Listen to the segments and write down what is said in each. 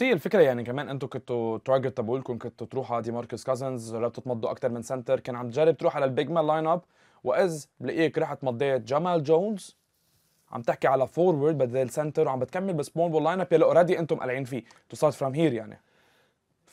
سي الفكره يعني كمان انتم كنتوا التارجت تبعولكم كنتوا تروحوا على دي ماركوس كازنز جربتوا تمضوا اكثر من سنتر كان عم تجرب تروح على البيج مان لاين اب واز بلاقيك رحت مضيت جمال جونز عم تحكي على فورورد بدل سنتر وعم بتكمل بسمول بول لاين اب يلي اوريدي انتم قلعين فيه تو ستارت فروم هير يعني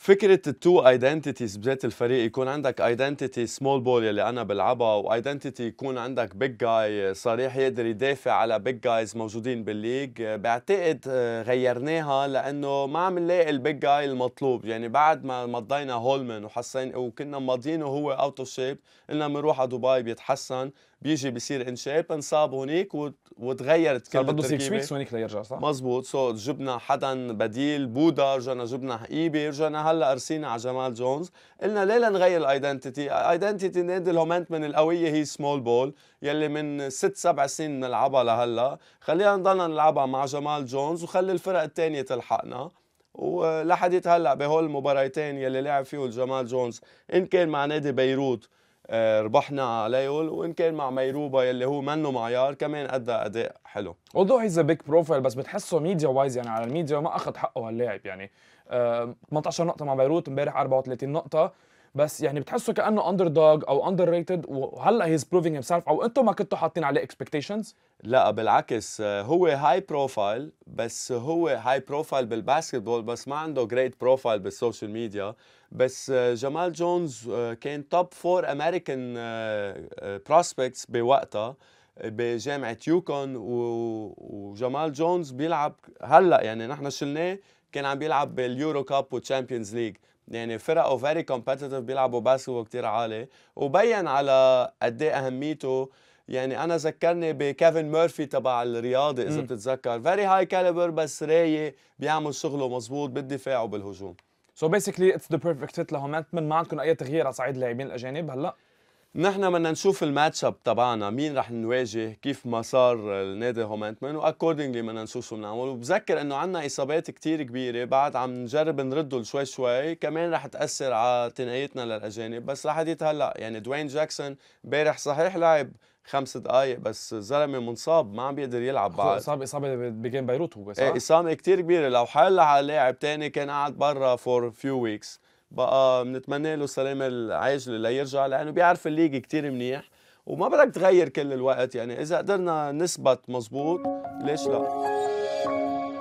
فكره التو ايدنتيتيز بذات الفريق يكون عندك ايدنتيتي سمول بول يلي انا بلعبها وايدنتيتي يكون عندك بيج جاي صريح يقدر يدافع على بيج جايز موجودين بالليج بعتقد آه، غيرناها لانه ما عم نلاقي البيج جاي المطلوب يعني بعد ما مضينا هولمان وحسين وكنا ماضيينه هو اوت اوف شيب قلنا بنروح على دبي بيتحسن بيجي بيصير انشاب انصاب هونيك وتغيرت كل بده يصير شويكس هونيك ليرجع صح؟ مزبوط سو so, جبنا حدا بديل بودا رجعنا جبنا حقيبه رجعنا هلا قرسينا على جمال جونز قلنا ليه لنغير الايدنتيتي؟ ايدنتيتي نادي الهومنت من القويه هي سمول بول يلي من ست سبع سنين بنلعبها لهلا خلينا نضلنا نلعبها مع جمال جونز وخلي الفرق الثانيه تلحقنا ولحديت هلا بهول المباراتين يلي لعب فيه جمال جونز ان كان مع نادي بيروت آه، ربحنا عليهم وان كان مع ميروبا يلي هو منه معيار كمان ادى اداء حلو اوضو هيز ا بيج بروفايل بس بتحسه ميديا وايز يعني على الميديا ما اخذ حقه هاللاعب يعني 18 آه، نقطه مع بيروت امبارح 34 نقطه بس يعني بتحسه كانه اندر دوج او اندر ريتد وهلا هيز بروفينج هيم سيلف او انتم ما كنتوا حاطين عليه اكسبكتيشنز لا بالعكس هو هاي بروفايل بس هو هاي بروفايل بالباسكتبول بس ما عنده جريت بروفايل بالسوشيال ميديا بس آه، جمال جونز آه، كان توب فور امريكان بروسبكتس بوقتها بجامعه يوكون وجمال جونز بيلعب هلا يعني نحن شلناه كان عم بيلعب باليورو كاب والتشامبيونز ليج يعني فرقه فيري كومبتيتيف بيلعبوا باسكتبول كثير عالي وبين على قد ايه اهميته يعني انا ذكرني بكيفن ميرفي تبع الرياضي اذا بتتذكر فيري هاي كاليبر بس رايي بيعمل شغله مزبوط بالدفاع وبالهجوم سو بيسكلي اتس ذا بيرفكت فيت لهم ما عندكم اي تغيير على صعيد اللاعبين الاجانب هلا نحن بدنا نشوف الماتش اب تبعنا مين رح نواجه كيف ما صار النادي هومنتمن واكوردنجلي بدنا نشوف شو بنعمل وبذكر انه عندنا اصابات كثير كبيره بعد عم نجرب نرد شوي شوي كمان رح تاثر على تنقيتنا للاجانب بس لحديت هلا يعني دوين جاكسون امبارح صحيح لعب خمس دقائق بس زلمه منصاب ما عم بيقدر يلعب بعد اصابه اصابه بجيم بيروت هو صح؟ ايه اصابه كثير كبيره لو حل على لاعب ثاني كان قاعد برا فور فيو ويكس بقى بنتمنى له السلامه العاجله ليرجع لانه بيعرف الليج كثير منيح وما بدك تغير كل الوقت يعني اذا قدرنا نثبت مزبوط ليش لا